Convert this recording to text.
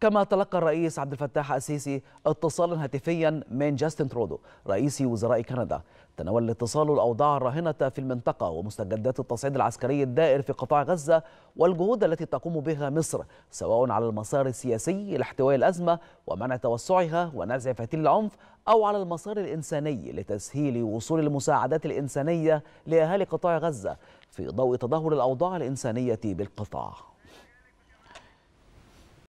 كما تلقى الرئيس عبد الفتاح السيسي اتصالا هاتفيا من جاستن ترودو رئيس وزراء كندا تناول الاتصال الاوضاع الراهنه في المنطقه ومستجدات التصعيد العسكري الدائر في قطاع غزه والجهود التي تقوم بها مصر سواء على المسار السياسي لاحتواء الازمه ومنع توسعها ونزع فتيل العنف او على المسار الانساني لتسهيل وصول المساعدات الانسانيه لاهالي قطاع غزه في ضوء تدهور الاوضاع الانسانيه بالقطاع